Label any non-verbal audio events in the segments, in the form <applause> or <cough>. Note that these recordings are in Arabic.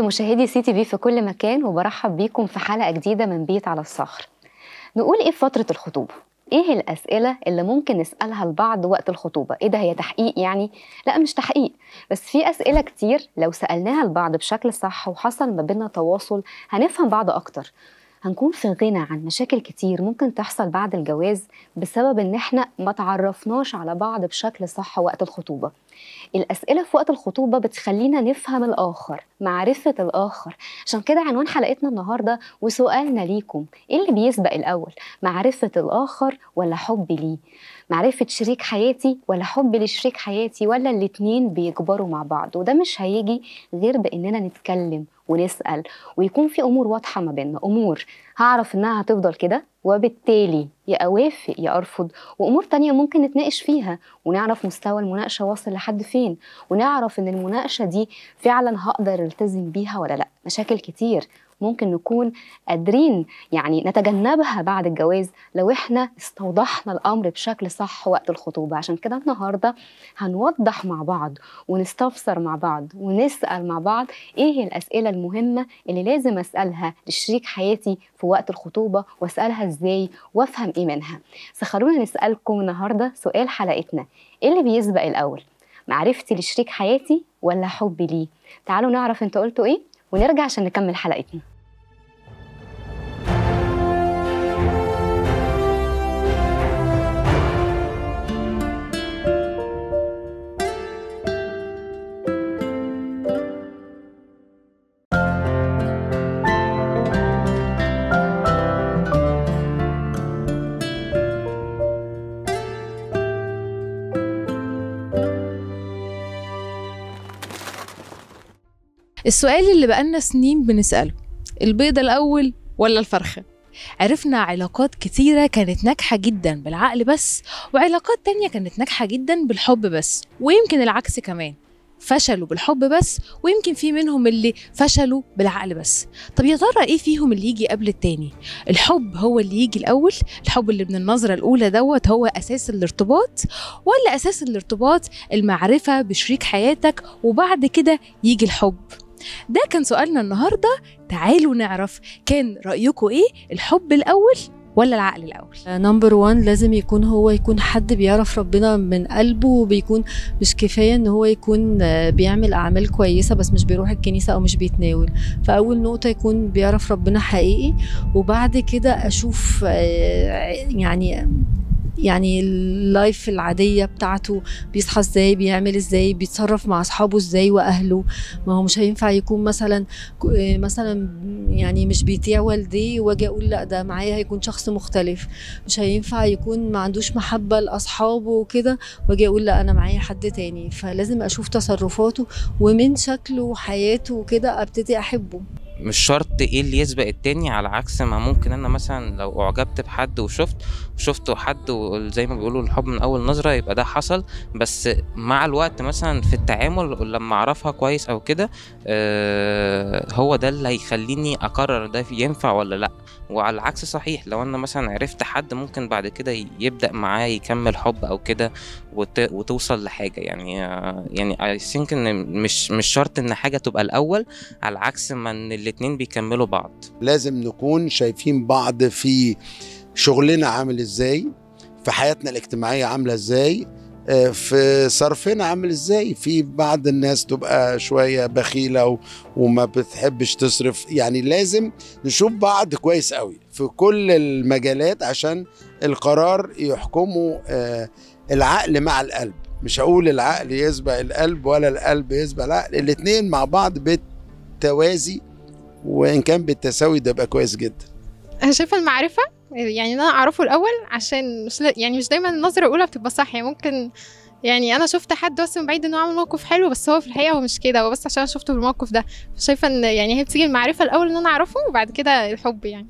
بمشاهدي سي تي في في كل مكان وبرحب بيكم في حلقه جديده من بيت على الصخر. نقول ايه في فتره الخطوبه؟ ايه الاسئله اللي ممكن نسالها لبعض وقت الخطوبه؟ ايه ده هي تحقيق يعني؟ لا مش تحقيق، بس في اسئله كتير لو سالناها لبعض بشكل صح وحصل ما بيننا تواصل هنفهم بعض اكتر. هنكون في غنى عن مشاكل كتير ممكن تحصل بعد الجواز بسبب ان احنا ما تعرفناش على بعض بشكل صح وقت الخطوبه الاسئله في وقت الخطوبه بتخلينا نفهم الاخر معرفه الاخر عشان كده عنوان حلقتنا النهارده وسؤالنا ليكم ايه اللي بيسبق الاول معرفه الاخر ولا حب ليه معرفه شريك حياتي ولا حب لشريك حياتي ولا الاتنين بيكبروا مع بعض وده مش هيجي غير باننا نتكلم ونسال ويكون في امور واضحه ما بيننا امور هعرف انها هتفضل كده وبالتالي يا أوافق يا أرفض وأمور تانية ممكن نتناقش فيها ونعرف مستوى المناقشة واصل لحد فين ونعرف إن المناقشة دي فعلا هقدر التزم بيها ولا لأ مشاكل كتير ممكن نكون قادرين يعني نتجنبها بعد الجواز لو احنا استوضحنا الامر بشكل صح وقت الخطوبه عشان كده النهارده هنوضح مع بعض ونستفسر مع بعض ونسال مع بعض ايه الاسئله المهمه اللي لازم اسالها لشريك حياتي في وقت الخطوبه واسالها ازاي وافهم ايه منها سخرونا نسالكم النهارده سؤال حلقتنا ايه اللي بيسبق الاول معرفتي لشريك حياتي ولا حبي ليه تعالوا نعرف انت قلتوا ايه ونرجع عشان نكمل حلقتنا السؤال اللي بقالنا سنين بنسأله البيضة الأول ولا الفرخة؟ عرفنا علاقات كتيرة كانت ناجحة جدا بالعقل بس وعلاقات تانية كانت ناجحة جدا بالحب بس ويمكن العكس كمان فشلوا بالحب بس ويمكن في منهم اللي فشلوا بالعقل بس طب يا ترى ايه فيهم اللي يجي قبل التاني الحب هو اللي يجي الاول الحب اللي من النظره الاولى دوت هو اساس الارتباط ولا اساس الارتباط المعرفه بشريك حياتك وبعد كده يجي الحب ده كان سؤالنا النهارده تعالوا نعرف كان رايكم ايه الحب الاول ولا العقل الاول نمبر uh, 1 لازم يكون هو يكون حد بيعرف ربنا من قلبه وبيكون مش كفايه ان هو يكون uh, بيعمل اعمال كويسه بس مش بيروح الكنيسه او مش بيتناول فاول نقطه يكون بيعرف ربنا حقيقي وبعد كده اشوف uh, يعني يعني اللايف العاديه بتاعته بيصحى ازاي بيعمل ازاي بيتصرف مع اصحابه ازاي واهله ما هو مش هينفع يكون مثلا آه، مثلا يعني مش بيطيع والديه واجي اقول لا ده معايا هيكون شخص مختلف مش هينفع يكون ما عندوش محبه لاصحابه وكده واجي اقول لا انا معايا حد تاني فلازم اشوف تصرفاته ومن شكله وحياته وكده ابتدي احبه مش شرط ايه اللي يسبق التاني على عكس ما ممكن انا مثلا لو اعجبت بحد وشفت وشفته حد وزي ما بيقولوا الحب من اول نظره يبقى ده حصل بس مع الوقت مثلا في التعامل لما اعرفها كويس او كده آه هو ده اللي هيخليني اقرر ده ينفع ولا لا وعلى العكس صحيح لو انا مثلا عرفت حد ممكن بعد كده يبدا معاه يكمل حب او كده وتوصل لحاجه يعني يعني اي ثينك ان مش مش شرط ان حاجه تبقى الاول على عكس ما ان اللي الاتنين بيكملوا بعض لازم نكون شايفين بعض في شغلنا عامل ازاي في حياتنا الاجتماعية عاملة ازاي آه، في صرفنا عامل ازاي في بعض الناس تبقى شوية بخيلة وما بتحبش تصرف يعني لازم نشوف بعض كويس قوي في كل المجالات عشان القرار يحكمه آه، العقل مع القلب مش هقول العقل يسبق القلب ولا القلب يسبق العقل الاتنين مع بعض بالتوازي وان كان بالتساوي ده يبقى كويس جدا انا شايفه المعرفه يعني انا اعرفه الاول عشان مش يعني مش دايما النظره الاولى بتبقى صح يعني ممكن يعني انا شفت حد بس من بعيد انه عمل موقف حلو بس هو في الحقيقه هو مش كده هو بس عشان انا شفته الموقف ده شايفه ان يعني هي بتيجي المعرفه الاول ان انا اعرفه وبعد كده الحب يعني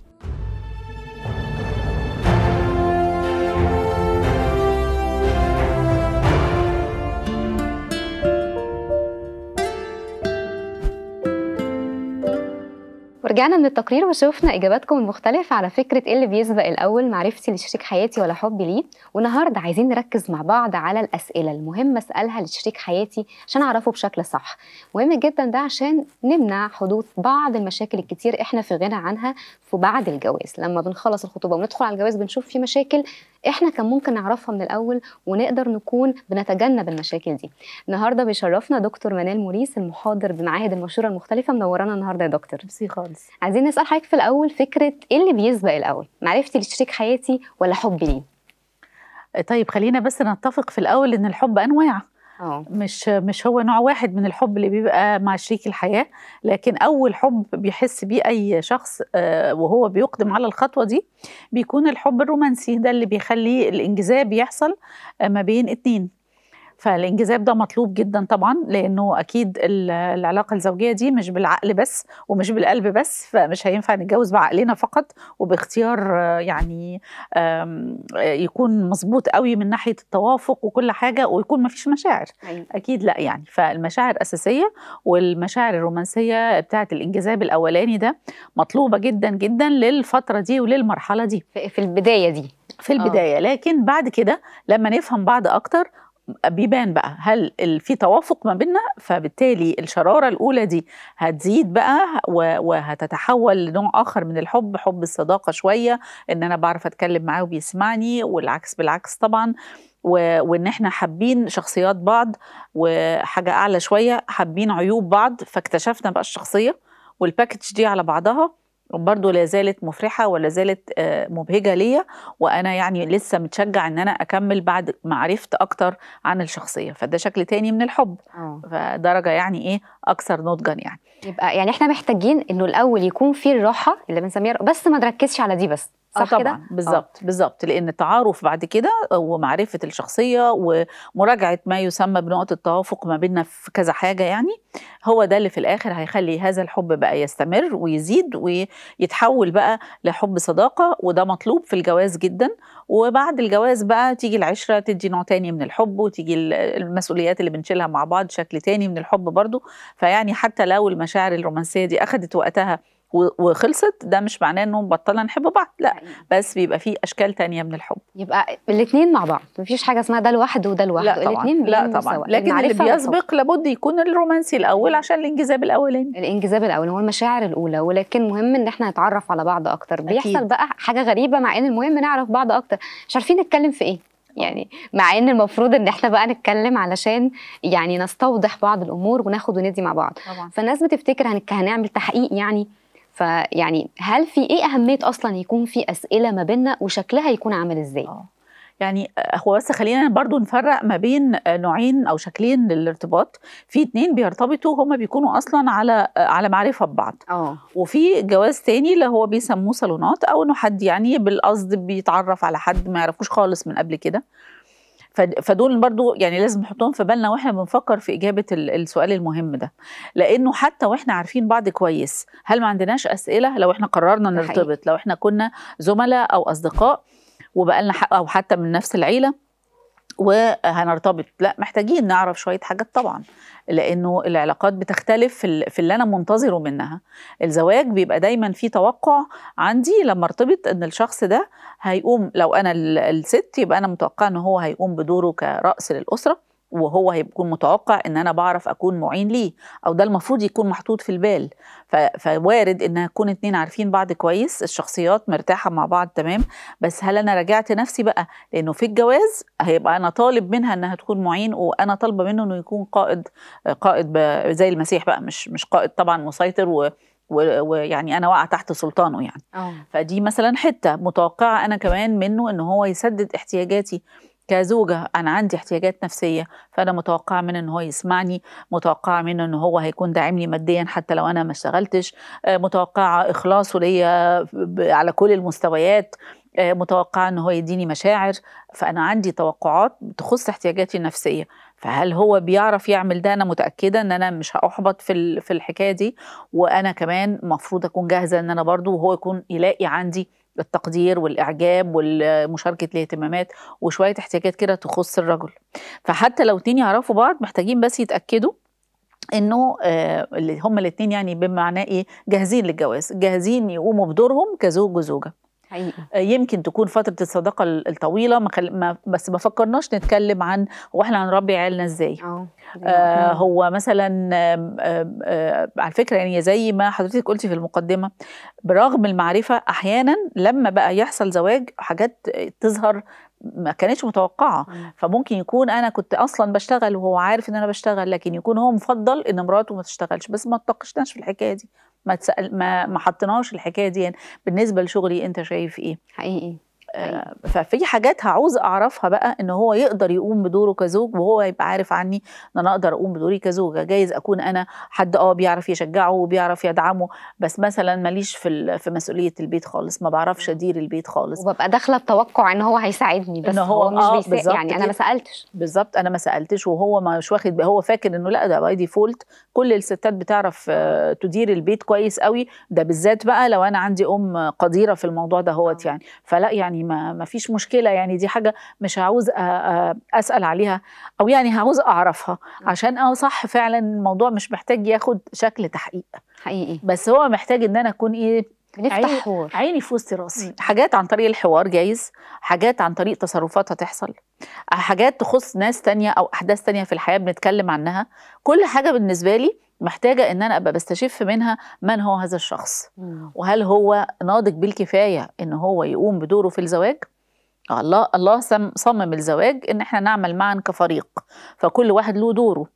ورجعنا من التقرير وشوفنا اجاباتكم المختلفه على فكره ايه اللي بيسبق الاول معرفتي لشريك حياتي ولا حبي ليه والنهارده عايزين نركز مع بعض على الاسئله المهمه اسالها لشريك حياتي عشان اعرفه بشكل صح مهم جدا ده عشان نمنع حدوث بعض المشاكل الكتير احنا في غنى عنها في بعد الجواز لما بنخلص الخطوبه وندخل على الجواز بنشوف في مشاكل احنا كان ممكن نعرفها من الاول ونقدر نكون بنتجنب المشاكل دي النهارده بيشرفنا دكتور منال موريس المحاضر بمعاهد المشوره المختلفه منورانا النهارده يا دكتور ميرسي خالص عايزين نسال حضرتك في الاول فكره ايه اللي بيسبق الاول معرفتي لشريك حياتي ولا حبي ليه طيب خلينا بس نتفق في الاول ان الحب انواع آه. مش مش هو نوع واحد من الحب اللي بيبقى مع شريك الحياه لكن اول حب بيحس بيه اي شخص آه، وهو بيقدم على الخطوه دي بيكون الحب الرومانسي ده اللي بيخلي الانجذاب يحصل آه، ما بين اتنين فالانجذاب ده مطلوب جدا طبعا لانه اكيد العلاقه الزوجيه دي مش بالعقل بس ومش بالقلب بس فمش هينفع نتجوز بعقلنا فقط وباختيار يعني يكون مظبوط قوي من ناحيه التوافق وكل حاجه ويكون ما فيش مشاعر أيوة. اكيد لا يعني فالمشاعر اساسيه والمشاعر الرومانسيه بتاعه الانجذاب الاولاني ده مطلوبه جدا جدا للفتره دي وللمرحله دي في البدايه دي في البدايه آه. لكن بعد كده لما نفهم بعض اكتر بيبان بقى هل في توافق ما بيننا فبالتالي الشرارة الأولى دي هتزيد بقى وهتتحول لنوع آخر من الحب حب الصداقة شوية إن أنا بعرف أتكلم معاه وبيسمعني والعكس بالعكس طبعا وان احنا حابين شخصيات بعض وحاجه اعلى شويه حابين عيوب بعض فاكتشفنا بقى الشخصيه والباكج دي على بعضها برضه لا زالت مفرحه ولا زالت آه، مبهجه ليا وانا يعني لسه متشجع ان انا اكمل بعد ما عرفت اكتر عن الشخصيه فده شكل تاني من الحب آه. فدرجه يعني ايه اكثر نضجا يعني يبقى يعني احنا محتاجين انه الاول يكون في الراحه اللي بنسميها بس ما تركزش على دي بس آه، صح آه كده بالظبط آه. بالظبط لان التعارف بعد كده آه، ومعرفه الشخصيه ومراجعه ما يسمى بنقط التوافق ما بيننا في كذا حاجه يعني هو ده اللي في الاخر هيخلي هذا الحب بقى يستمر ويزيد ويتحول بقى لحب صداقه وده مطلوب في الجواز جدا وبعد الجواز بقى تيجي العشره تدي نوع تاني من الحب وتيجي المسؤوليات اللي بنشيلها مع بعض شكل تاني من الحب برضو فيعني حتى لو المشاعر الرومانسيه دي اخذت وقتها وخلصت ده مش معناه انه بطلنا نحب بعض لا بس بيبقى في اشكال تانية من الحب يبقى الاثنين مع بعض مفيش حاجه اسمها ده لوحده وده لوحده لا طبعا لا طبعا لكن اللي بيسبق لابد يكون الرومانسي الاول عشان الانجذاب الاولاني الانجذاب الاولاني هو المشاعر الاولى ولكن مهم ان احنا نتعرف على بعض اكتر بيحصل أكيد. بقى حاجه غريبه مع ان المهم نعرف بعض اكتر مش عارفين نتكلم في ايه يعني مع ان المفروض ان احنا بقى نتكلم علشان يعني نستوضح بعض الامور وناخد وندي مع بعض طبعا. فالناس بتفتكر هنعمل تحقيق يعني فيعني هل في ايه اهميه اصلا يكون في اسئله ما بيننا وشكلها يكون عامل ازاي؟ أوه. يعني هو آه، بس خلينا برضو نفرق ما بين آه، نوعين او شكلين للارتباط في اتنين بيرتبطوا هما بيكونوا اصلا على آه، على معرفه ببعض اه وفي جواز تاني اللي هو بيسموه صالونات او انه حد يعني بالقصد بيتعرف على حد ما يعرفوش خالص من قبل كده فدول برضو يعني لازم نحطهم في بالنا واحنا بنفكر في اجابه السؤال المهم ده لانه حتى واحنا عارفين بعض كويس هل ما عندناش اسئله لو احنا قررنا نرتبط لو احنا كنا زملاء او اصدقاء وبقالنا او حتى من نفس العيله وهنرتبط لا محتاجين نعرف شويه حاجات طبعا لانه العلاقات بتختلف في اللي انا منتظره منها الزواج بيبقى دايما في توقع عندي لما ارتبط ان الشخص ده هيقوم لو انا الست يبقى انا متوقعه ان هو هيقوم بدوره كراس للاسره وهو هيكون متوقع ان انا بعرف اكون معين ليه او ده المفروض يكون محطوط في البال فوارد ان هكون اتنين عارفين بعض كويس الشخصيات مرتاحه مع بعض تمام بس هل انا راجعت نفسي بقى لانه في الجواز هيبقى انا طالب منها انها تكون معين وانا طالبه منه انه يكون قائد قائد زي المسيح بقى مش مش قائد طبعا مسيطر و ويعني انا واقعه تحت سلطانه يعني أوه. فدي مثلا حته متوقعه انا كمان منه ان هو يسدد احتياجاتي كزوجة أنا عندي احتياجات نفسية فأنا متوقعة منه إن هو يسمعني متوقعة منه إن هو هيكون داعمني ماديا حتى لو أنا ما اشتغلتش آه، متوقعة إخلاصه ليا على كل المستويات آه، متوقعة إن هو يديني مشاعر فأنا عندي توقعات تخص احتياجاتي النفسية فهل هو بيعرف يعمل ده انا متاكده ان انا مش هاحبط في في الحكايه دي وانا كمان مفروض اكون جاهزه ان انا برضو وهو يكون يلاقي عندي التقدير والإعجاب ومشاركة الاهتمامات وشوية احتياجات كده تخص الرجل فحتى لو اتنين يعرفوا بعض محتاجين بس يتأكدوا انه آه، هم هما الاتنين يعني بمعنى ايه جاهزين للجواز جاهزين يقوموا بدورهم كزوج وزوجه حقيقي. آه، يمكن تكون فترة الصداقة الطويلة ما خل... ما... بس ما فكرناش نتكلم عن هو احنا هنربي عيالنا ازاي آه هو مثلا آه آه على فكرة يعني زي ما حضرتك قلتي في المقدمة برغم المعرفة أحيانا لما بقى يحصل زواج حاجات تظهر ما كانتش متوقعة مم. فممكن يكون أنا كنت أصلا بشتغل وهو عارف إن أنا بشتغل لكن يكون هو مفضل إن مراته ما تشتغلش بس ما اتناقشناش في الحكاية دي ما تسأل ما حطيناش الحكايه دي يعني بالنسبه لشغلي انت شايف ايه حقيقي أيوة. آه، ففي حاجات هعوز اعرفها بقى ان هو يقدر يقوم بدوره كزوج وهو يبقى عارف عني ان انا اقدر اقوم بدوري كزوجه جايز اكون انا حد اه بيعرف يشجعه وبيعرف يدعمه بس مثلا ماليش في في مسؤوليه البيت خالص ما بعرفش ادير البيت خالص وببقى داخله بتوقع ان هو هيساعدني بس إن هو, هو مش آه بيساعد يعني انا ما سالتش بالظبط انا ما سالتش وهو مش واخد هو فاكر انه لا ده باي ديفولت كل الستات بتعرف آه، تدير البيت كويس قوي ده بالذات بقى لو انا عندي ام قديره في الموضوع ده هوت آه. يعني فلا يعني يعني ما, ما فيش مشكله يعني دي حاجه مش هعوز اسال عليها او يعني هعوز اعرفها عشان اه صح فعلا الموضوع مش محتاج ياخد شكل تحقيق حقيقي بس هو محتاج ان انا اكون ايه بنفتح عيني حوار عيني في وسط راسي حاجات عن طريق الحوار جايز حاجات عن طريق تصرفات هتحصل حاجات تخص ناس تانية او احداث تانية في الحياه بنتكلم عنها كل حاجه بالنسبه لي محتاجه ان انا ابقى بستشف منها من هو هذا الشخص وهل هو ناضج بالكفايه ان هو يقوم بدوره في الزواج الله الله صمم الزواج ان احنا نعمل معا كفريق فكل واحد له دوره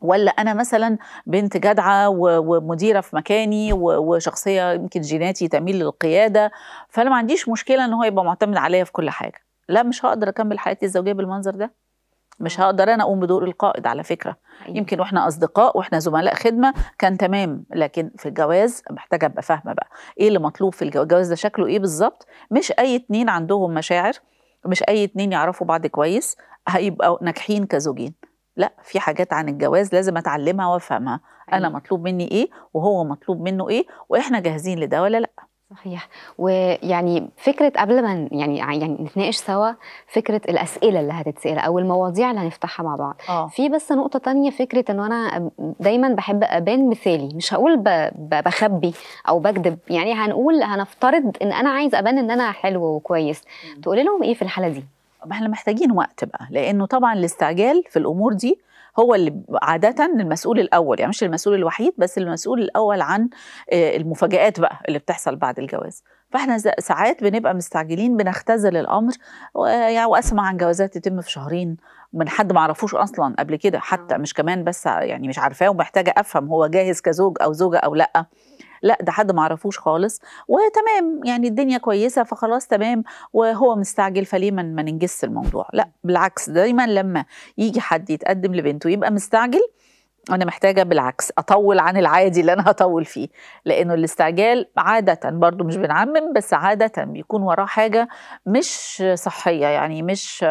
ولا انا مثلا بنت جدعه ومديره في مكاني وشخصيه يمكن جيناتي تميل للقياده فانا ما عنديش مشكله ان هو يبقى معتمد عليا في كل حاجه لا مش هقدر اكمل حياتي الزوجيه بالمنظر ده مش هقدر انا اقوم بدور القائد على فكره أيوة. يمكن واحنا اصدقاء واحنا زملاء خدمه كان تمام لكن في الجواز محتاجه ابقى فاهمه بقى ايه اللي مطلوب في الجواز الجواز ده شكله ايه بالظبط مش اي اتنين عندهم مشاعر مش اي اتنين يعرفوا بعض كويس هيبقوا ناجحين كزوجين لا في حاجات عن الجواز لازم اتعلمها وافهمها انا مطلوب مني ايه وهو مطلوب منه ايه واحنا جاهزين لده ولا لا صحيح ويعني فكره قبل ما يعني يعني نتناقش سوا فكره الاسئله اللي هتتسال او المواضيع اللي هنفتحها مع بعض أوه. في بس نقطه تانية فكره ان انا دايما بحب ابان مثالي مش هقول ب... ب... بخبي او بكذب يعني هنقول هنفترض ان انا عايز ابان ان انا حلو وكويس تقولي لهم ايه في الحاله دي ما احنا محتاجين وقت بقى لانه طبعا الاستعجال في الامور دي هو اللي عادة المسؤول الأول يعني مش المسؤول الوحيد بس المسؤول الأول عن آه، المفاجآت بقى اللي بتحصل بعد الجواز فاحنا ساعات بنبقى مستعجلين بنختزل الامر يعني واسمع عن جوازات تتم في شهرين من حد ما اعرفوش اصلا قبل كده حتى آه. مش كمان بس يعني مش عارفاه ومحتاجه افهم هو جاهز كزوج او زوجه او لا لا ده حد ما اعرفوش خالص وتمام يعني الدنيا كويسه فخلاص تمام وهو مستعجل فليه ما ننجزش الموضوع لا بالعكس دايما لما يجي حد يتقدم لبنته يبقى مستعجل انا محتاجه بالعكس اطول عن العادي اللي انا هطول فيه لانه الاستعجال عاده برضو مش بنعمم بس عاده بيكون وراه حاجه مش صحيه يعني مش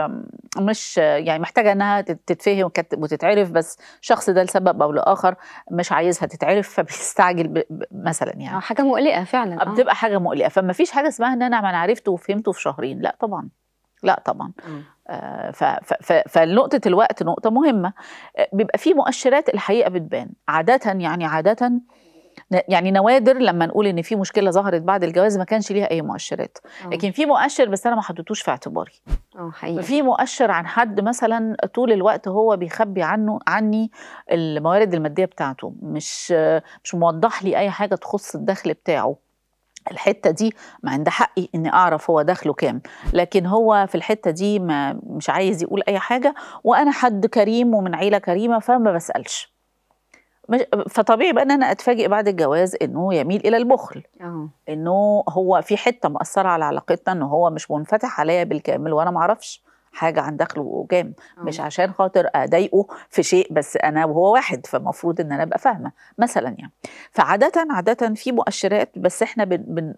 مش يعني محتاجه انها تتفهم وتتعرف بس الشخص ده لسبب او لاخر مش عايزها تتعرف فبيستعجل مثلا يعني آه، حاجه مقلقه فعلا آه. بتبقى حاجه مقلقه فما فيش حاجه اسمها ان انا ما عرفته وفهمته في شهرين لا طبعا لا طبعا م. آه، فنقطة الوقت نقطة مهمة آه، بيبقى في مؤشرات الحقيقة بتبان عادة يعني عادة يعني نوادر لما نقول ان في مشكله ظهرت بعد الجواز ما كانش ليها اي مؤشرات آه. لكن في مؤشر بس انا ما حطيتوش في اعتباري حقيقي. في مؤشر عن حد مثلا طول الوقت هو بيخبي عنه عني الموارد الماديه بتاعته مش مش موضح لي اي حاجه تخص الدخل بتاعه الحتة دي ما عند حقي إني أعرف هو دخله كام لكن هو في الحتة دي ما مش عايز يقول أي حاجة وأنا حد كريم ومن عيلة كريمة فما بسألش فطبيعي بقى ان انا اتفاجئ بعد الجواز انه يميل الى البخل آه. انه هو في حته مأثره على علاقتنا انه هو مش منفتح عليا بالكامل وانا ما اعرفش حاجه عن دخله وقام آه. مش عشان خاطر اضايقه في شيء بس انا وهو واحد فالمفروض ان انا ابقى فاهمه مثلا يعني فعاده عاده في مؤشرات بس احنا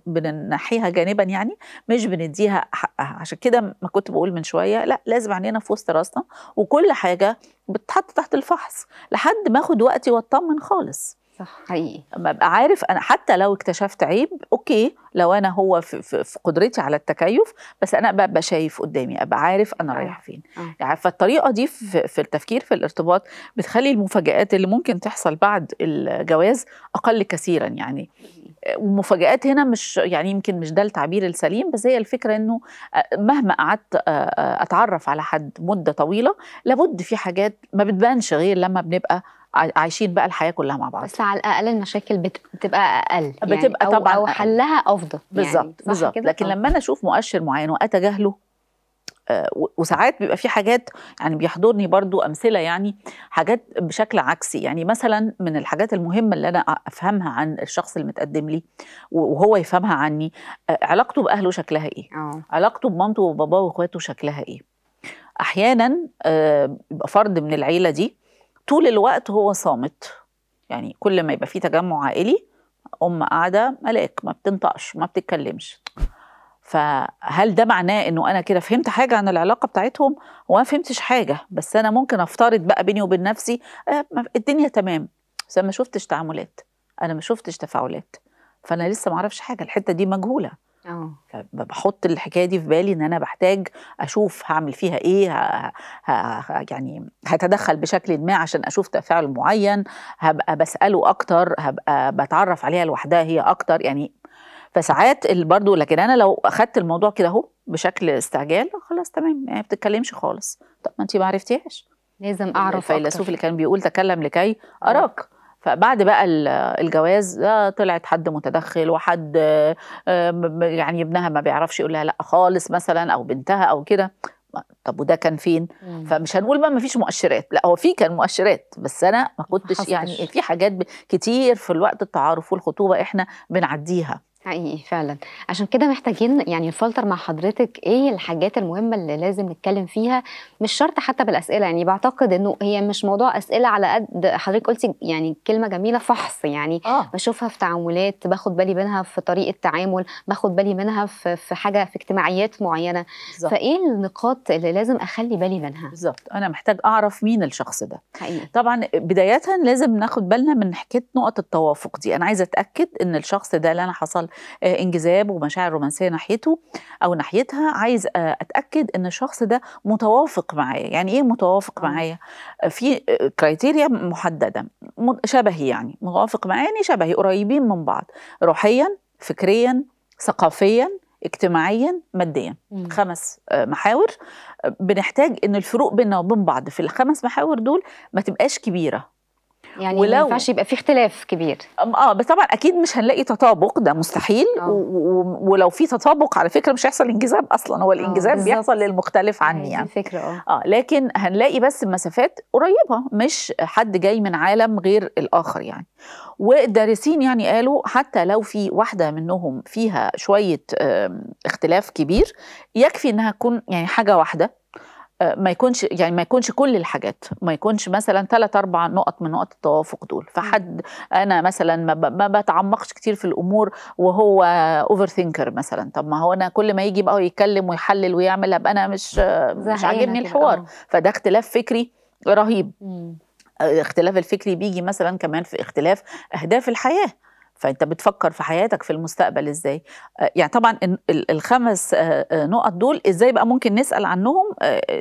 بننحيها جانبا يعني مش بنديها حقها عشان كده ما كنت بقول من شويه لا لازم عينينا في وسط راسنا وكل حاجه بتتحط تحت الفحص لحد ما اخد وقتي واطمن خالص صح حقيقي اما ابقى عارف انا حتى لو اكتشفت عيب اوكي لو انا هو في, في, في قدرتي على التكيف بس انا ابقى شايف قدامي ابقى عارف انا رايح آه. فين آه. يعني فالطريقه دي في, في التفكير في الارتباط بتخلي المفاجات اللي ممكن تحصل بعد الجواز اقل كثيرا يعني ومفاجآت هنا مش يعني يمكن مش ده التعبير السليم بس هي الفكره انه آه، مهما قعدت آه، اتعرف على حد مده طويله لابد في حاجات ما بتبانش غير لما بنبقى عايشين بقى الحياه كلها مع بعض بس على الاقل المشاكل بتبقى اقل يعني بتبقى طبعا او حلها افضل بالظبط يعني بالظبط لكن لما انا اشوف مؤشر معين واتجاهله آه، وساعات بيبقى في حاجات يعني بيحضرني برضو أمثلة يعني حاجات بشكل عكسي يعني مثلا من الحاجات المهمة اللي أنا أفهمها عن الشخص اللي متقدم لي وهو يفهمها عني آه، علاقته بأهله شكلها إيه أوه. علاقته بمامته وباباه وإخواته شكلها إيه أحيانا يبقى آه، فرد من العيلة دي طول الوقت هو صامت يعني كل ما يبقى في تجمع عائلي ام قاعده ملاك ما بتنطقش ما بتتكلمش فهل ده معناه انه انا كده فهمت حاجه عن العلاقه بتاعتهم وانا فهمتش حاجه بس انا ممكن افترض بقى بيني وبين نفسي آه، الدنيا تمام بس انا ما شفتش تعاملات انا ما شفتش تفاعلات فانا لسه ما اعرفش حاجه الحته دي مجهوله اه فبحط الحكايه دي في بالي ان انا بحتاج اشوف هعمل فيها ايه ها ها يعني هتدخل بشكل ما عشان اشوف تفاعل معين هبقى بساله اكتر هبقى بتعرف عليها لوحدها هي اكتر يعني فساعات برضو لكن انا لو اخدت الموضوع كده اهو بشكل استعجال خلاص تمام ما بتتكلمش خالص طب ما انت ما عرفتيهاش لازم اعرف الفيلسوف اللي كان بيقول تكلم لكي اراك فبعد بقى الجواز آه، طلعت حد متدخل وحد آه، آه، يعني ابنها ما بيعرفش يقول لها لا خالص مثلا او بنتها او كده طب وده كان فين مم. فمش هنقول بقى ما فيش مؤشرات لا هو في كان مؤشرات بس انا ما كنتش يعني في حاجات كتير في الوقت التعارف والخطوبه احنا بنعديها حقيقي فعلا عشان كده محتاجين يعني نفلتر مع حضرتك ايه الحاجات المهمه اللي لازم نتكلم فيها مش شرط حتى بالاسئله يعني بعتقد انه هي مش موضوع اسئله على قد حضرتك قلتي يعني كلمه جميله فحص يعني آه. بشوفها في تعاملات باخد بالي منها في طريقه تعامل باخد بالي منها في, في حاجه في اجتماعيات معينه بالزبط. فايه النقاط اللي لازم اخلي بالي منها بالظبط انا محتاج اعرف مين الشخص ده حقيقي. طبعا بدايه لازم ناخد بالنا من حكايه نقط التوافق دي انا عايزه اتاكد ان الشخص ده اللي انا حصل آه، انجذاب ومشاعر رومانسيه ناحيته او ناحيتها عايز آه، اتاكد ان الشخص ده متوافق معايا يعني ايه متوافق آه. معايا في كرايتيريا محدده شبهي يعني متوافق معايا يعني شبهي قريبين من بعض روحيا فكريا ثقافيا اجتماعيا ماديا مم. خمس محاور بنحتاج ان الفروق بيننا وبين بعض في الخمس محاور دول ما تبقاش كبيره يعني ولو ما ينفعش يبقى في اختلاف كبير اه بس طبعا اكيد مش هنلاقي تطابق ده مستحيل آه. ولو في تطابق على فكره مش هيحصل انجذاب اصلا هو آه، الانجذاب بيحصل للمختلف آه، عني يعني الفكره اه اه لكن هنلاقي بس مسافات قريبه مش حد جاي من عالم غير الاخر يعني والدارسين يعني قالوا حتى لو في واحده منهم فيها شويه اختلاف كبير يكفي انها تكون يعني حاجه واحده آه، ما يكونش يعني ما يكونش كل الحاجات ما يكونش مثلا ثلاث اربع نقط من نقط التوافق دول فحد انا مثلا ما ما بتعمقش كتير في الامور وهو اوفر ثينكر مثلا طب ما هو انا كل ما يجي بقى يتكلم ويحلل ويعمل ابقى انا مش مش عاجبني الحوار آه. فده اختلاف فكري رهيب آه، اختلاف الفكري بيجي مثلا كمان في اختلاف اهداف الحياه فانت بتفكر في حياتك في المستقبل ازاي آه، يعني طبعا الخمس آه، آه، نقط دول ازاي بقى ممكن نسال عنهم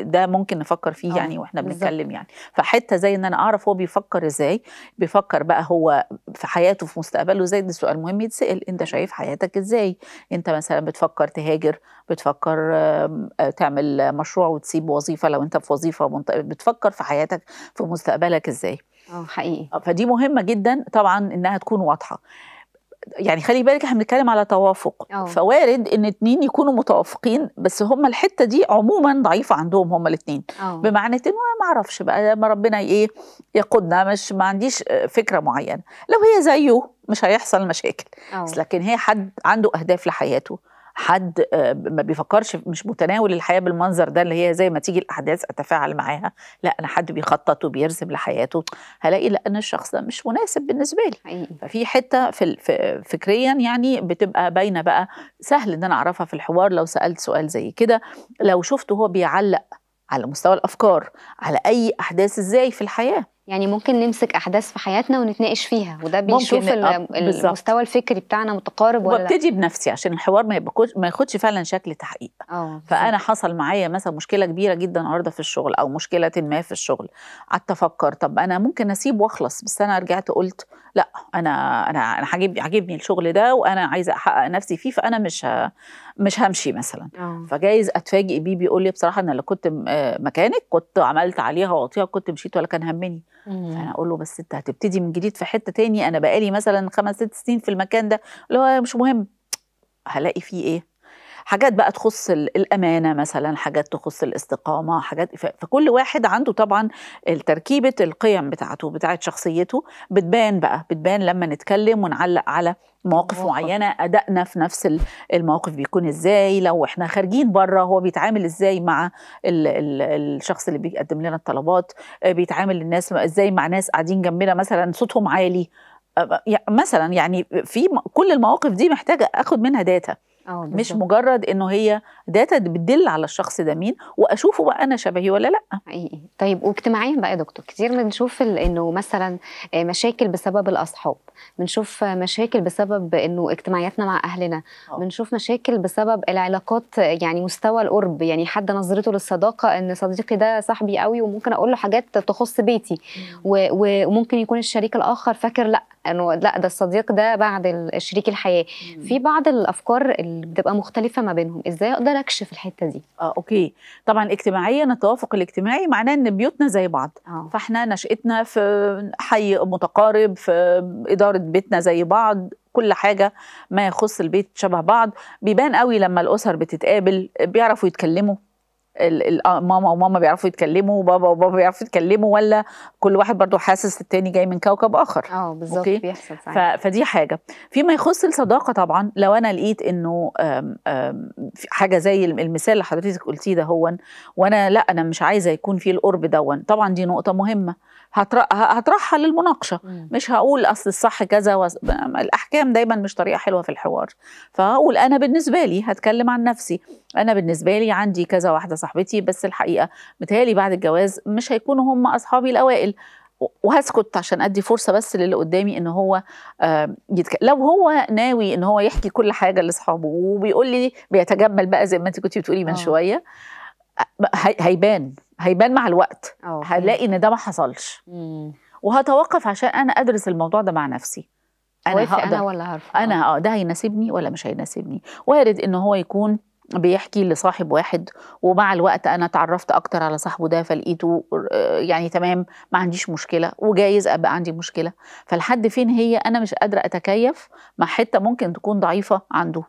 ده ممكن نفكر فيه يعني واحنا بنتكلم يعني فحته زي ان انا اعرف هو بيفكر ازاي بيفكر بقى هو في حياته في مستقبله ازاي ده سؤال مهم يتسال انت شايف حياتك ازاي انت مثلا بتفكر تهاجر بتفكر تعمل مشروع وتسيب وظيفه لو انت في وظيفه بتفكر في حياتك في مستقبلك ازاي اه حقيقي فدي مهمه جدا طبعا انها تكون واضحه يعني خلي بالك احنا بنتكلم على توافق أوه. فوارد ان اتنين يكونوا متوافقين بس هما الحته دي عموما ضعيفه عندهم هما الاتنين أوه. بمعنى ان ما اعرفش بقى ما ربنا ايه يقودنا مش ما عنديش آه، فكره معينه لو هي زيه مش هيحصل مشاكل أوه. لكن هي حد عنده اهداف لحياته حد آه، ما بيفكرش مش متناول الحياه بالمنظر ده اللي هي زي ما تيجي الاحداث اتفاعل معاها لا انا حد بيخطط وبيرسم لحياته هلاقي لا انا الشخص ده مش مناسب بالنسبه لي ففي حته في فكريا يعني بتبقى باينه بقى سهل ان انا اعرفها في الحوار لو سالت سؤال زي كده لو شفته هو بيعلق على مستوى الافكار على اي احداث ازاي في الحياه يعني ممكن نمسك احداث في حياتنا ونتناقش فيها وده بيشوف المستوى الفكري بتاعنا متقارب ولا وابتدي بنفسي عشان الحوار ما يبقاش ما ياخدش فعلا شكل تحقيق أوه. فانا حصل معايا مثلا مشكله كبيره جدا النهارده في الشغل او مشكله ما في الشغل قعدت افكر طب انا ممكن اسيب واخلص بس انا رجعت قلت لا انا انا انا هجيب عاجبني الشغل ده وانا عايزه احقق نفسي فيه فانا مش مش همشي مثلا أوه. فجايز اتفاجئ بيه بيقول لي بصراحه انا لو كنت آه، مكانك كنت عملت عليها واطيها كنت مشيت ولا كان همني مم. فانا اقول له بس انت هتبتدي من جديد في حته تاني انا بقالي مثلا خمس ست سنين في المكان ده اللي هو مش مهم هلاقي فيه ايه حاجات بقى تخص الامانه مثلا حاجات تخص الاستقامه حاجات فكل واحد عنده طبعا تركيبه القيم بتاعته بتاعه شخصيته بتبان بقى بتبان لما نتكلم ونعلق على مواقف موقف. معينه ادائنا في نفس الموقف بيكون ازاي لو احنا خارجين بره هو بيتعامل ازاي مع الـ الـ الشخص اللي بيقدم لنا الطلبات آه، بيتعامل الناس ازاي مع ناس قاعدين جنبنا مثلا صوتهم عالي مثلا يعني في كل المواقف دي محتاجه اخد منها داتا اه، مش مجرد انه هي داتا بتدل على الشخص ده مين واشوفه بقى انا شبهي ولا لا حقيقي طيب واجتماعيا بقى يا دكتور كتير بنشوف انه مثلا آه، مشاكل بسبب الاصحاب بنشوف مشاكل بسبب انه اجتماعياتنا مع اهلنا آه. بنشوف مشاكل بسبب العلاقات يعني مستوى القرب يعني حد نظرته للصداقه ان صديقي ده صاحبي قوي وممكن اقول له حاجات تخص بيتي وممكن يكون الشريك الاخر فاكر لا انه لا ده الصديق ده بعد شريك الحياه في بعض الافكار اللي بتبقى مختلفه ما بينهم ازاي اقدر اكشف الحته دي اه اوكي طبعا اجتماعيا التوافق الاجتماعي معناه ان بيوتنا زي بعض آه. فاحنا نشاتنا في حي متقارب في اداره بيتنا زي بعض كل حاجه ما يخص البيت شبه بعض بيبان قوي لما الاسر بتتقابل بيعرفوا يتكلموا آه، ماما وماما بيعرفوا يتكلموا وبابا وبابا بيعرفوا يتكلموا ولا كل واحد برضو حاسس التاني جاي من كوكب اخر اه بالظبط بيحصل صحيح. فدي حاجه فيما يخص الصداقه طبعا لو انا لقيت انه حاجه زي المثال اللي حضرتك قلتيه ده هو وانا لا انا مش عايزه يكون في القرب دون طبعا دي نقطه مهمه هطرحها للمناقشه مش هقول اصل الصح كذا و... الاحكام دايما مش طريقه حلوه في الحوار فهقول انا بالنسبه لي هتكلم عن نفسي انا بالنسبه لي عندي كذا واحده صاحبتي بس الحقيقه متهيألي بعد الجواز مش هيكونوا هم اصحابي الاوائل وهسكت عشان ادي فرصه بس للي قدامي ان هو آه، يتك... لو هو ناوي ان هو يحكي كل حاجه لاصحابه وبيقول لي بيتجمل بقى زي ما انت كنت بتقولي من آه. شويه هيبان هيبان مع الوقت أوه. هلاقي ان ده ما حصلش مم. وهتوقف عشان انا ادرس الموضوع ده مع نفسي انا هقدر انا ولا هرفض انا اه ده هيناسبني ولا مش هيناسبني وارد ان هو يكون بيحكي لصاحب واحد ومع الوقت انا اتعرفت اكتر على صاحبه ده فلقيته آه، يعني تمام ما عنديش مشكله وجايز ابقى عندي مشكله فلحد فين هي انا مش قادره اتكيف مع حته ممكن تكون ضعيفه عنده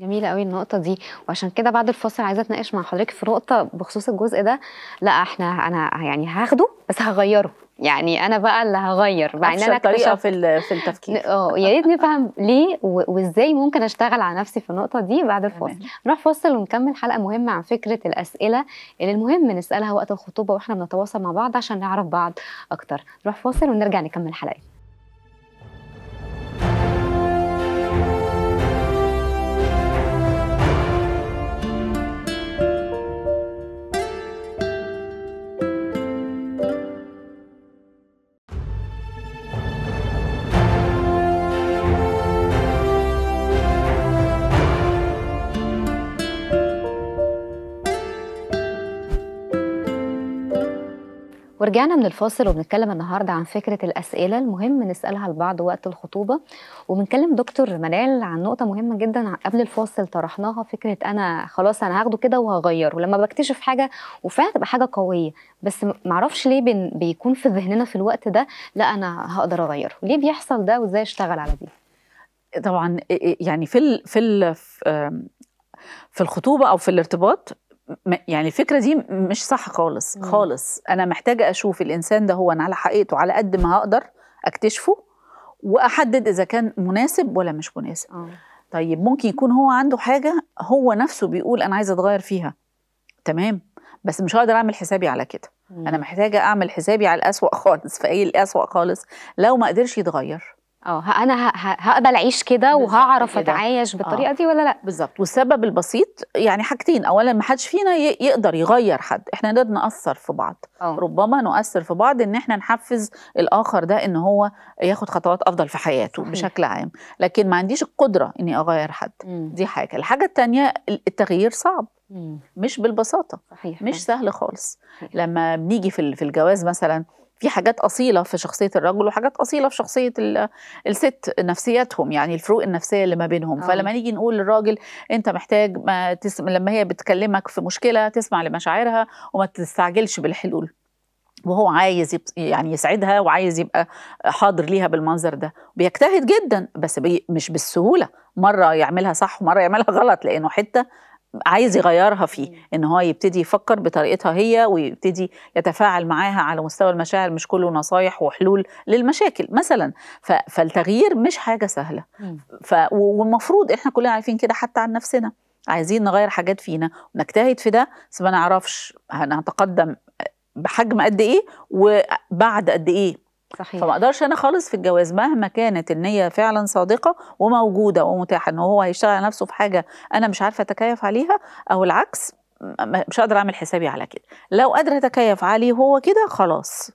جميلة قوي النقطة دي وعشان كده بعد الفاصل عايزة اتناقش مع حضرتك في نقطة بخصوص الجزء ده لا احنا انا يعني هاخده بس هغيره يعني انا بقى اللي هغير مع ان انا طريقه في في التفكير اه يا ريت نفهم ليه وازاي ممكن اشتغل على نفسي في النقطه دي بعد الفاصل نروح فاصل ونكمل حلقه مهمه عن فكره الاسئله اللي المهم نسالها وقت الخطوبه واحنا بنتواصل مع بعض عشان نعرف بعض اكتر نروح فاصل ونرجع نكمل حلقه ورجعنا من الفاصل وبنتكلم النهارده عن فكره الاسئله المهم نسالها لبعض وقت الخطوبه وبنكلم دكتور منال عن نقطه مهمه جدا قبل الفاصل طرحناها فكره انا خلاص انا هاخده كده وهغيره لما بكتشف حاجه وفعلا تبقى حاجه قويه بس معرفش ليه بيكون في ذهننا في الوقت ده لا انا هقدر اغيره ليه بيحصل ده وازاي اشتغل على دي طبعا يعني في الـ في الـ في الخطوبه او في الارتباط يعني الفكره دي مش صح خالص مم. خالص انا محتاجه اشوف الانسان ده هو أنا على حقيقته على قد ما هقدر اكتشفه واحدد اذا كان مناسب ولا مش مناسب أوه. طيب ممكن يكون هو عنده حاجه هو نفسه بيقول انا عايز اتغير فيها تمام بس مش هقدر اعمل حسابي على كده مم. انا محتاجه اعمل حسابي على الاسوا خالص في اي الاسوا خالص لو ما قدرش يتغير اه انا هقبل اعيش كده وهعرف اتعايش بالطريقه آه. دي ولا لا بالظبط والسبب البسيط يعني حاجتين اولا ما حدش فينا يقدر يغير حد احنا نقدر ناثر في بعض أوه. ربما نؤثر في بعض ان احنا نحفز الاخر ده ان هو ياخد خطوات افضل في حياته صحيح. بشكل عام لكن ما عنديش القدره اني اغير حد م. دي حاجه الحاجه الثانيه التغيير صعب مم. مش بالبساطه صحيح. مش سهل خالص صحيح. لما بنيجي في الجواز مثلا في حاجات اصيله في شخصيه الرجل وحاجات اصيله في شخصيه الست نفسياتهم يعني الفروق النفسيه اللي ما بينهم أوه. فلما نيجي نقول للراجل انت محتاج ما تسم... لما هي بتكلمك في مشكله تسمع لمشاعرها وما تستعجلش بالحلول وهو عايز يعني يسعدها وعايز يبقى حاضر ليها بالمنظر ده بيجتهد جدا بس بي... مش بالسهوله مره يعملها صح ومره يعملها غلط لانه حته عايز يغيرها فيه ان هو يبتدي يفكر بطريقتها هي ويبتدي يتفاعل معاها على مستوى المشاعر مش كله نصايح وحلول للمشاكل مثلا فالتغيير مش حاجه سهله ف والمفروض احنا كلنا عارفين كده حتى عن نفسنا عايزين نغير حاجات فينا ونجتهد في ده بس ما نعرفش هنتقدم بحجم قد ايه وبعد قد ايه صحيح. فما اقدرش انا خالص في الجواز مهما كانت النيه فعلا صادقه وموجوده ومتاحه ان هو هيشتغل على نفسه في حاجه انا مش عارفه اتكيف عليها او العكس مش هقدر اعمل حسابي على كده لو قادره اتكيف عليه هو كده خلاص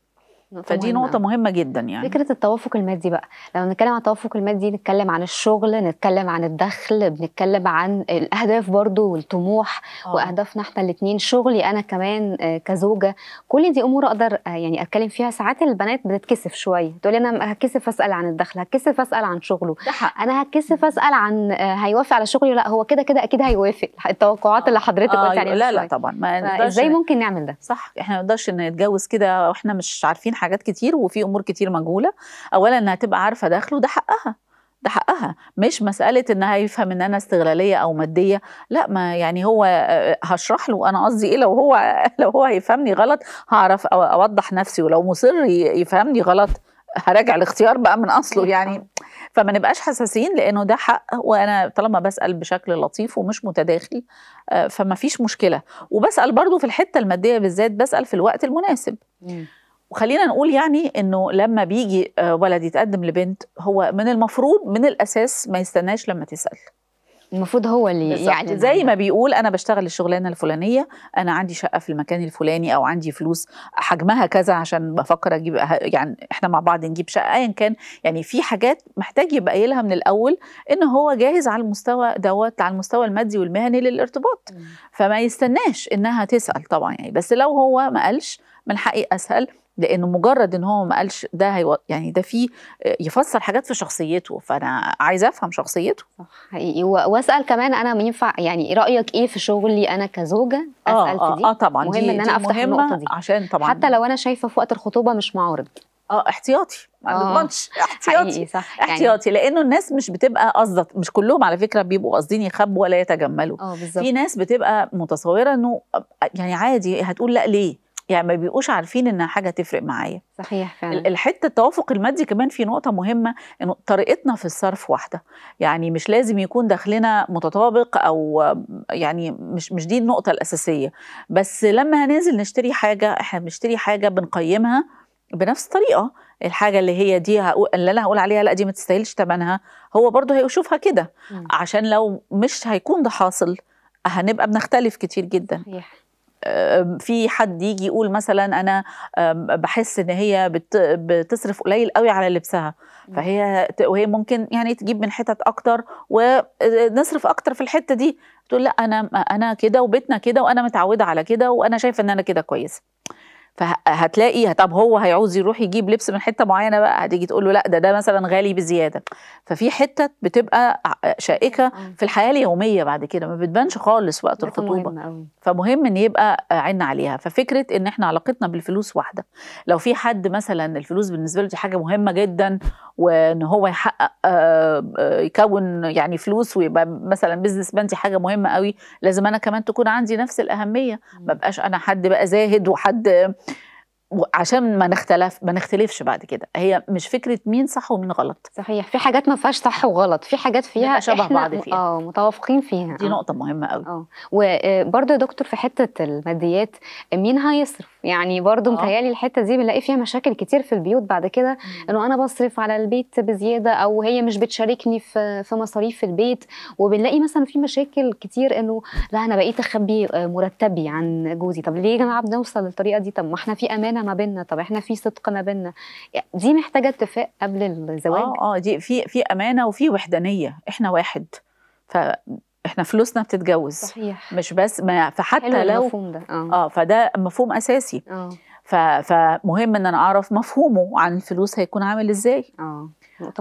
فدي مهمة. نقطه مهمه جدا يعني فكره التوافق المادي بقى لو نتكلم عن التوافق المادي نتكلم عن الشغل نتكلم عن الدخل بنتكلم عن الاهداف برضو والطموح آه. واهدافنا احنا الاثنين شغلي انا كمان آه، كزوجه كل دي امور اقدر آه، يعني اتكلم فيها ساعات البنات بتتكسف شويه تقول انا هتكسف اسال عن الدخل هتكسف اسال عن شغله ده انا هتكسف اسال عن هيوافق على شغلي لا هو كده كده اكيد هيوافق التوقعات اللي حضرتك قلت آه. عليها لا لا طبعا ما ازاي ممكن نعمل ده صح احنا ما نقدرش نتجوز كده واحنا مش عارفين حاجات كتير وفي امور كتير مجهوله اولا انها تبقى عارفه دخله ده حقها ده حقها مش مسألة انها يفهم إن أنا استغلالية أو مادية لا ما يعني هو آه، آه، هشرح له أنا قصدي إيه لو هو <laughs> لو هو هيفهمني غلط هعرف أوضح نفسي ولو مصر يفهمني غلط هراجع الاختيار بقى من أصله يعني فما نبقاش حساسين لأنه ده حق وأنا طالما بسأل بشكل لطيف ومش متداخل آه، فما فيش مشكلة وبسأل برضو في الحتة المادية بالذات بسأل في الوقت المناسب وخلينا نقول يعني انه لما بيجي آه، ولد يتقدم لبنت هو من المفروض من الاساس ما يستناش لما تسال المفروض هو اللي يعني زي ما بيقول انا بشتغل الشغلانه الفلانيه انا عندي شقه في المكان الفلاني او عندي فلوس حجمها كذا عشان بفكر اجيب أه، يعني احنا مع بعض نجيب شقه ايا كان يعني في حاجات محتاج يبقى قايلها من الاول ان هو جاهز على المستوى دوت على المستوى المادي والمهني للارتباط فما يستناش انها تسال طبعا يعني بس لو هو ما قالش من حقي اسال لانه مجرد ان هو ما قالش ده هيو يعني ده فيه يفسر حاجات في شخصيته فانا عايزه افهم شخصيته صح حقيقي واسال كمان انا ينفع يعني رايك ايه في شغلي انا كزوجه آه، اسال آه في دي اه, آه طبعا مهم دي ان انا افتح النقطه دي عشان طبعا حتى لو انا شايفه في وقت الخطوبه مش معارض اه احتياطي ما تضمنش آه، احتياطي صح يعني احتياطي يعني لانه الناس مش بتبقى قصدة مش كلهم على فكره بيبقوا قاصدين يخبوا ولا يتجملوا آه، في ناس بتبقى متصوره انه يعني عادي هتقول لا ليه يعني ما بيبقوش عارفين انها حاجه تفرق معايا صحيح فعلا الحته التوافق المادي كمان في نقطه مهمه انه طريقتنا في الصرف واحده يعني مش لازم يكون دخلنا متطابق او يعني مش مش دي النقطه الاساسيه بس لما هننزل نشتري حاجه احنا بنشتري حاجه بنقيمها بنفس الطريقه الحاجه اللي هي دي هقول اللي انا هقول عليها لا دي ما تستاهلش ثمنها هو برضه هيشوفها كده عشان لو مش هيكون ده حاصل هنبقى بنختلف كتير جدا صحيح. في حد يجي يقول مثلا انا بحس ان هي بتصرف قليل قوي على لبسها فهي وهي ممكن يعني تجيب من حتت اكتر ونصرف آه، اكتر في الحته دي تقول لا انا انا كده وبيتنا كده وانا متعوده على كده وانا شايفه ان انا كده كويسه فهتلاقي طب هو هيعوز يروح يجيب لبس من حته معينه بقى هتيجي تقول له لا ده ده مثلا غالي بزياده ففي حته بتبقى شائكه في الحياه اليوميه بعد كده ما بتبانش خالص وقت الخطوبه فمهم ان يبقى عنا عليها ففكره ان احنا علاقتنا بالفلوس واحده لو في حد مثلا الفلوس بالنسبه له دي حاجه مهمه جدا وان هو يحقق آه، آه، يكون يعني فلوس ويبقى مثلا بزنس مان دي حاجه مهمه قوي لازم انا كمان تكون عندي نفس الاهميه ما بقاش انا حد بقى زاهد وحد عشان ما نختلف ما نختلفش بعد كده هي مش فكره مين صح ومين غلط صحيح في حاجات ما فيهاش صح وغلط في حاجات فيها شبه بعض فيها اه متوافقين فيها دي آه. نقطه مهمه قوي اه وبرده آه، يا دكتور في حته الماديات مين هيصرف يعني برضه آه. متهيألي الحته دي بنلاقي فيها مشاكل كتير في البيوت بعد كده انه انا بصرف على البيت بزياده او هي مش بتشاركني في في مصاريف البيت وبنلاقي مثلا في مشاكل كتير انه لا انا بقيت اخبي آه، مرتبي عن جوزي طب ليه يا جماعه بنوصل للطريقه دي طب ما احنا في امانه ما بيننا طب احنا في صدق ما بيننا دي محتاجه اتفاق قبل الزواج اه اه دي في في امانه وفي وحدانيه احنا واحد ف احنا فلوسنا بتتجوز صحيح مش بس ما فحتى حلو لو المفهوم ده آه. اه فده مفهوم اساسي آه. فمهم ان انا اعرف مفهومه عن الفلوس هيكون عامل ازاي اه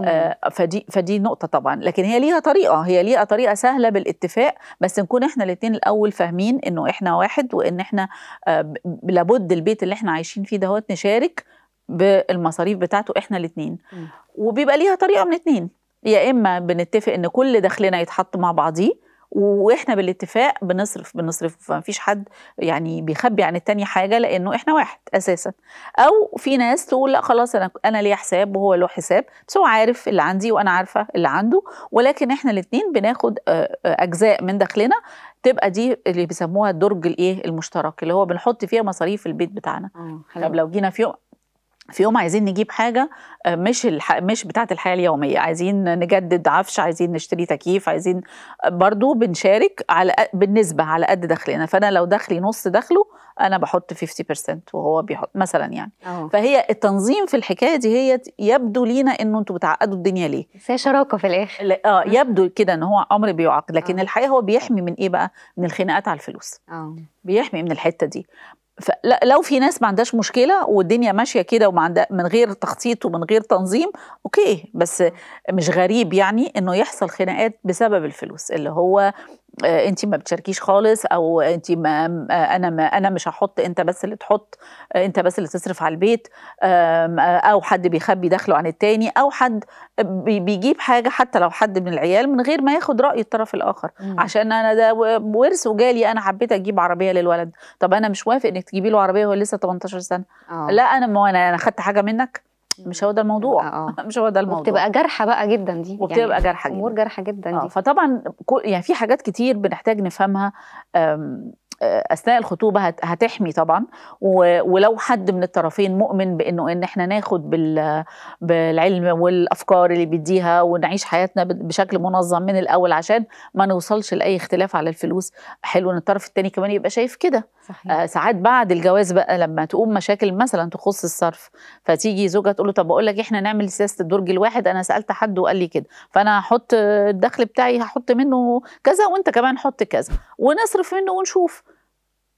آه فدي فدي نقطة طبعا لكن هي ليها طريقة هي ليها طريقة سهلة بالاتفاق بس نكون احنا الاتنين الأول فاهمين انه احنا واحد وان احنا آه لابد البيت اللي احنا عايشين فيه دهوت نشارك بالمصاريف بتاعته احنا الاتنين وبيبقى ليها طريقة من اتنين يا اما بنتفق ان كل دخلنا يتحط مع بعضيه واحنا بالاتفاق بنصرف بنصرف ما فيش حد يعني بيخبي عن التاني حاجه لانه احنا واحد اساسا او في ناس تقول لا خلاص انا انا ليا حساب وهو له حساب بس هو عارف اللي عندي وانا عارفه اللي عنده ولكن احنا الاثنين بناخد آه، آه، اجزاء من دخلنا تبقى دي اللي بيسموها الدرج الايه المشترك اللي هو بنحط فيها مصاريف البيت بتاعنا آه، طب لو جينا في يوم في يوم عايزين نجيب حاجه آه، مش الح... مش بتاعه الحياه اليوميه عايزين نجدد عفش عايزين نشتري تكييف عايزين آه، برضو بنشارك على بالنسبه على قد دخلنا فانا لو دخلي نص دخله انا بحط 50% وهو بيحط مثلا يعني أوه. فهي التنظيم في الحكايه دي هي يبدو لينا انه انتوا بتعقدوا الدنيا ليه بس شراكه في الاخر لا اه, آه. يبدو كده ان هو امر بيعقد لكن أوه. الحقيقه هو بيحمي من ايه بقى من الخناقات على الفلوس أوه. بيحمي من الحته دي لو في ناس ما عندهاش مشكله والدنيا ماشيه كده وما من غير تخطيط ومن غير تنظيم اوكي بس مش غريب يعني انه يحصل خناقات بسبب الفلوس اللي هو آه، انت ما بتشاركيش خالص او انت ما انا ما انا مش هحط انت بس اللي تحط آه، انت بس اللي تصرف على البيت آه، او حد بيخبي دخله عن التاني او حد بيجيب حاجه حتى لو حد من العيال من غير ما ياخد راي الطرف الاخر مم. عشان انا ده ورث وجالي انا حبيت اجيب عربيه للولد طب انا مش موافق انك تجيبي له عربيه وهو لسه 18 سنه أوه. لا انا ما انا خدت حاجه منك مش هو ده الموضوع آه. آه. <laughs> مش هو ده الموضوع وبتبقى جرحه بقى جدا دي يعني وبتبقى يعني جارحه جدا امور جرحه جدا دي آه. فطبعا يعني في حاجات كتير بنحتاج نفهمها اثناء الخطوبه هتحمي طبعا ولو حد من الطرفين مؤمن بانه ان احنا ناخد بالعلم والافكار اللي بيديها ونعيش حياتنا بشكل منظم من الاول عشان ما نوصلش لاي اختلاف على الفلوس حلو ان الطرف الثاني كمان يبقى شايف كده آه، ساعات بعد الجواز بقى لما تقوم مشاكل مثلا تخص الصرف فتيجي زوجها تقول له طب بقول لك احنا نعمل سياسه الدرج الواحد انا سالت حد وقال لي كده فانا هحط الدخل بتاعي هحط منه كذا وانت كمان حط كذا ونصرف منه ونشوف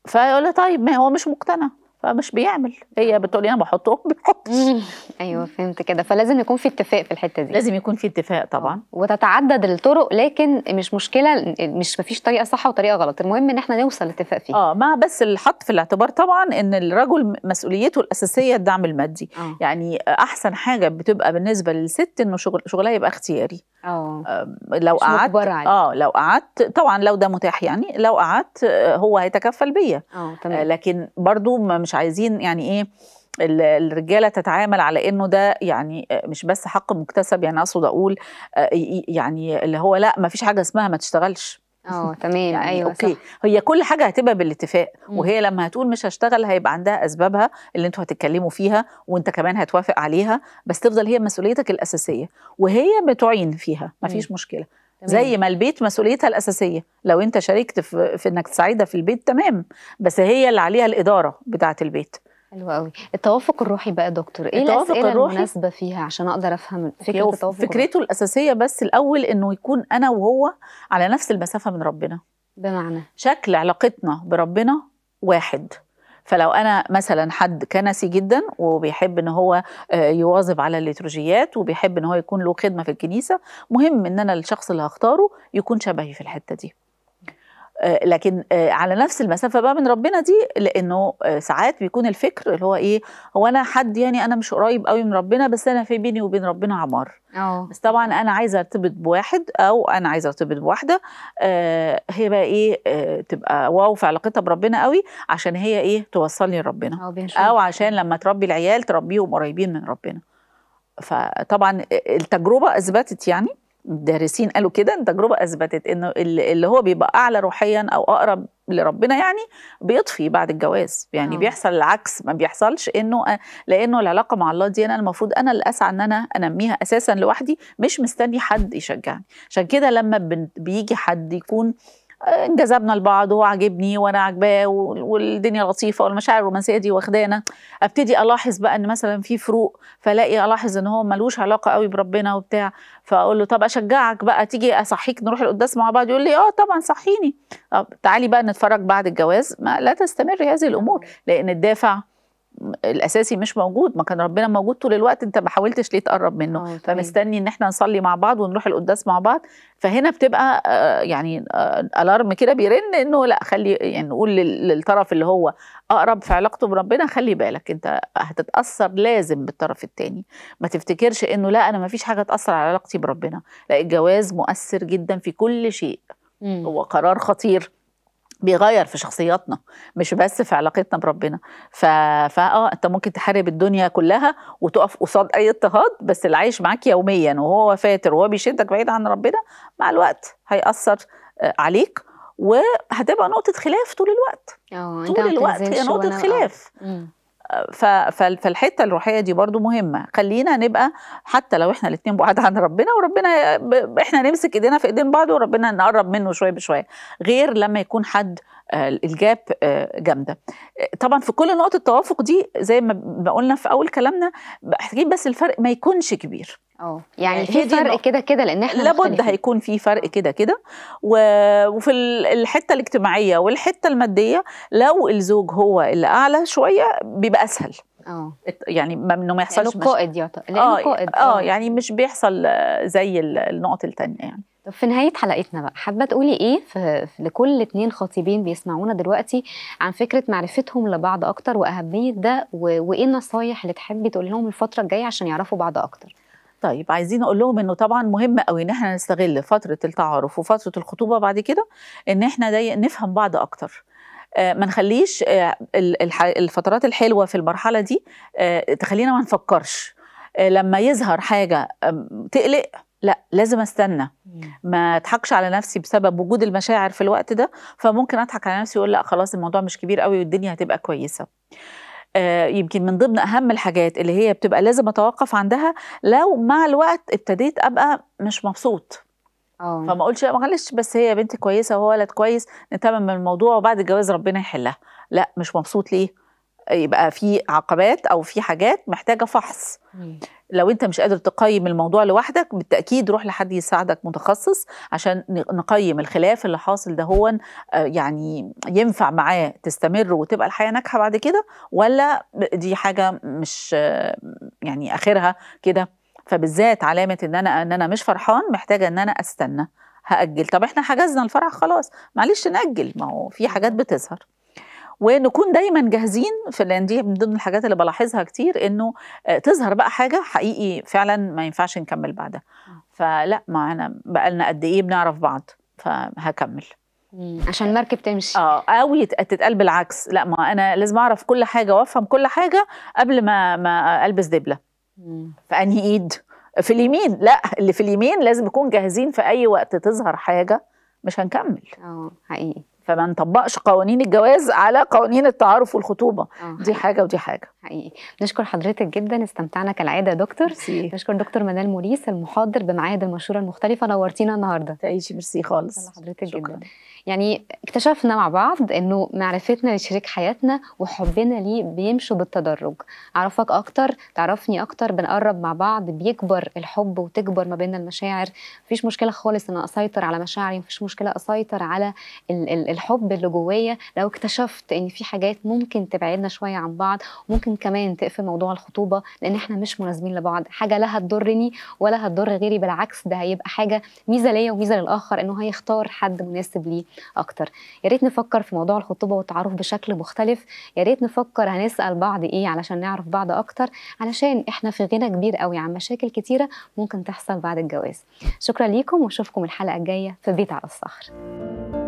فيقول لي طيب ما هو مش مقتنع فمش بيعمل هي بتقول لي انا بحطه هو بيحطش <laughs> ايوه فهمت كده فلازم يكون في اتفاق في الحته دي لازم يكون في اتفاق طبعا آه، وتتعدد الطرق لكن مش مشكله مش مفيش طريقه صح وطريقه غلط المهم ان احنا نوصل لاتفاق فيه اه مع بس اللي حط في الاعتبار طبعا ان الرجل مسؤوليته الاساسيه الدعم المادي آه. يعني احسن حاجه بتبقى بالنسبه للست انه شغل شغلها يبقى اختياري آه. لو قعدت اه لو قعدت طبعا لو ده متاح يعني لو قعدت آه، هو هيتكفل بيا آه، لكن برضو مش عايزين يعني ايه الرجاله تتعامل على انه ده يعني مش بس حق مكتسب يعني اقصد اقول يعني اللي هو لا ما فيش حاجه اسمها ما تشتغلش اه تمام يعني ايوه اوكي صح. هي كل حاجه هتبقى بالاتفاق مم. وهي لما هتقول مش هشتغل هيبقى عندها اسبابها اللي انتوا هتتكلموا فيها وانت كمان هتوافق عليها بس تفضل هي مسؤوليتك الاساسيه وهي بتعين فيها مفيش فيش مشكله تمام. زي ما البيت مسؤوليتها الاساسيه لو انت شاركت في, في انك تساعدها في البيت تمام بس هي اللي عليها الاداره بتاعه البيت حلو قوي التوافق الروحي بقى يا دكتور ايه التوافق الروحي المناسبه فيها عشان اقدر افهم فكره التوافق فكرته الروحي. الاساسيه بس الاول انه يكون انا وهو على نفس المسافه من ربنا بمعنى شكل علاقتنا بربنا واحد فلو انا مثلا حد كنسي جدا وبيحب ان هو آه، يواظب على الليتروجيات وبيحب ان هو يكون له خدمه في الكنيسه مهم ان انا الشخص اللي هختاره يكون شبهي في الحته دي آه، لكن آه، على نفس المسافه بقى من ربنا دي لانه آه، ساعات بيكون الفكر اللي هو ايه هو انا حد يعني انا مش قريب قوي من ربنا بس انا في بيني وبين ربنا عمار أوه. بس طبعا انا عايزه ارتبط بواحد او انا عايزه ارتبط بواحده هي بقى ايه تبقى واو في علاقتها بربنا قوي عشان هي ايه توصلني لربنا او عشان لما تربي العيال تربيهم قريبين من ربنا فطبعا التجربه اثبتت يعني دارسين قالوا كده التجربة أثبتت إنه اللي هو بيبقى أعلى روحيا أو أقرب لربنا يعني بيطفي بعد الجواز يعني أوه. بيحصل العكس ما بيحصلش إنه آه، لأنه العلاقة مع الله دي أنا المفروض أنا اللي أسعى إن أنا أنميها أساسا لوحدي مش مستني حد يشجعني عشان كده لما بيجي حد يكون انجذبنا لبعض وهو عاجبني وانا عاجباه والدنيا لطيفه والمشاعر الرومانسيه دي واخدانا ابتدي الاحظ بقى ان مثلا في فروق فلاقي الاحظ ان هو ملوش علاقه قوي بربنا وبتاع فاقول له طب اشجعك بقى تيجي اصحيك نروح القداس مع بعض يقول لي اه طبعا صحيني طب تعالي بقى نتفرج بعد الجواز ما لا تستمر هذه الامور لان الدافع الاساسي مش موجود ما كان ربنا موجود طول الوقت انت ما حاولتش ليه تقرب منه اه، فمستني ان احنا نصلي مع بعض ونروح القداس مع بعض فهنا بتبقى آه، يعني الارم آه، كده بيرن انه لا خلي يعني نقول للطرف اللي هو اقرب في علاقته بربنا خلي بالك انت هتتاثر لازم بالطرف الثاني ما تفتكرش انه لا انا ما فيش حاجه تاثر على علاقتي بربنا لا الجواز مؤثر جدا في كل شيء هو قرار خطير بيغير في شخصياتنا مش بس في علاقتنا بربنا ف... فاه انت ممكن تحارب الدنيا كلها وتقف قصاد اي اضطهاد بس اللي عايش معاك يوميا وهو فاتر وهو بيشدك بعيد عن ربنا مع الوقت هيأثر آه، عليك وهتبقى نقطة خلاف طول الوقت طول الوقت هي نقطة خلاف أوه. فالحته الروحيه دي برضو مهمه خلينا نبقى حتى لو احنا الاثنين بعاد عن ربنا وربنا احنا نمسك ايدينا في ايدين بعض وربنا نقرب منه شويه بشويه غير لما يكون حد آه، الجاب آه، جامده طبعا في كل نقطه التوافق دي زي ما قلنا في اول كلامنا محتاجين بس الفرق ما يكونش كبير اه يعني, يعني في فرق كده كده لان احنا لابد هيكون في فرق كده كده وفي الحته الاجتماعيه والحته الماديه لو الزوج هو اللي اعلى شويه بيبقى اسهل اه يعني ما انه ما يحصلش يعني قائد يعتبر آه، قائد اه يعني مش بيحصل زي النقط التانية يعني طب في نهاية حلقتنا بقى حابة تقولي ايه في لكل اتنين خطيبين بيسمعونا دلوقتي عن فكرة معرفتهم لبعض أكتر وأهمية ده وإيه النصايح اللي تحبي تقولي لهم الفترة الجاية عشان يعرفوا بعض أكتر طيب عايزين اقول لهم انه طبعا مهم قوي ان احنا نستغل فتره التعارف وفتره الخطوبه بعد كده ان احنا نفهم بعض اكتر آه، ما نخليش آه، الفترات الحلوه في المرحله دي آه، تخلينا ما نفكرش لما يظهر حاجه تقلق لا لازم استنى ما اضحكش على نفسي بسبب وجود المشاعر في الوقت ده فممكن اضحك على نفسي واقول لا خلاص الموضوع مش كبير قوي والدنيا هتبقى كويسه آه، يمكن من ضمن اهم الحاجات اللي هي بتبقى لازم اتوقف عندها لو مع الوقت ابتديت ابقى مش مبسوط أوه. فما اقولش معلش بس هي بنت كويسه وهو ولد كويس نتمم من الموضوع وبعد الجواز ربنا يحلها لا مش مبسوط ليه يبقى في عقبات او في حاجات محتاجه فحص مم. لو انت مش قادر تقيم الموضوع لوحدك بالتاكيد روح لحد يساعدك متخصص عشان نقيم الخلاف اللي حاصل ده هو آه، يعني ينفع معاه تستمر وتبقى الحياه ناجحه بعد كده ولا دي حاجه مش يعني اخرها كده فبالذات علامه ان انا ان انا مش فرحان محتاجه ان انا استنى هاجل طب احنا حجزنا الفرح خلاص معلش ناجل ما هو في حاجات بتظهر ونكون دايما جاهزين في لان دي من ضمن الحاجات اللي بلاحظها كتير انه آه، تظهر بقى حاجه حقيقي فعلا ما ينفعش نكمل بعدها فلا ما انا بقى لنا قد ايه بنعرف بعض فهكمل عشان المركب تمشي اه او تتقال بالعكس لا ما انا لازم اعرف كل حاجه وافهم كل حاجه قبل ما ما البس دبله في انهي ايد في اليمين لا اللي في اليمين لازم نكون جاهزين في اي وقت تظهر حاجه مش هنكمل اه حقيقي فما نطبقش قوانين الجواز على قوانين التعارف والخطوبه أوه. دي حاجه ودي حاجه حقيقي نشكر حضرتك جدا استمتعنا كالعاده يا دكتور مرسي. نشكر دكتور منال موريس المحاضر بمعاهد المشوره المختلفه نورتينا النهارده تعيشي ميرسي خالص حضرتك شكرا. جدا يعني اكتشفنا مع بعض انه معرفتنا لشريك حياتنا وحبنا ليه بيمشوا بالتدرج اعرفك اكتر تعرفني اكتر بنقرب مع بعض بيكبر الحب وتكبر ما بين المشاعر مفيش مشكله خالص ان اسيطر على مشاعري مفيش مشكله اسيطر على الحب اللي جوايا لو اكتشفت ان في حاجات ممكن تبعدنا شويه عن بعض ممكن كمان تقفل موضوع الخطوبه لان احنا مش مناسبين لبعض حاجه لا هتضرني ولا هتضر غيري بالعكس ده هيبقى حاجه ميزه ليا وميزه للاخر انه هيختار حد مناسب ليه اكتر يا ريت نفكر في موضوع الخطوبه والتعارف بشكل مختلف يا ريت نفكر هنسال بعض ايه علشان نعرف بعض اكتر علشان احنا في غنى كبير قوي عن مشاكل كتيره ممكن تحصل بعد الجواز شكرا ليكم واشوفكم الحلقه الجايه في بيت على الصخر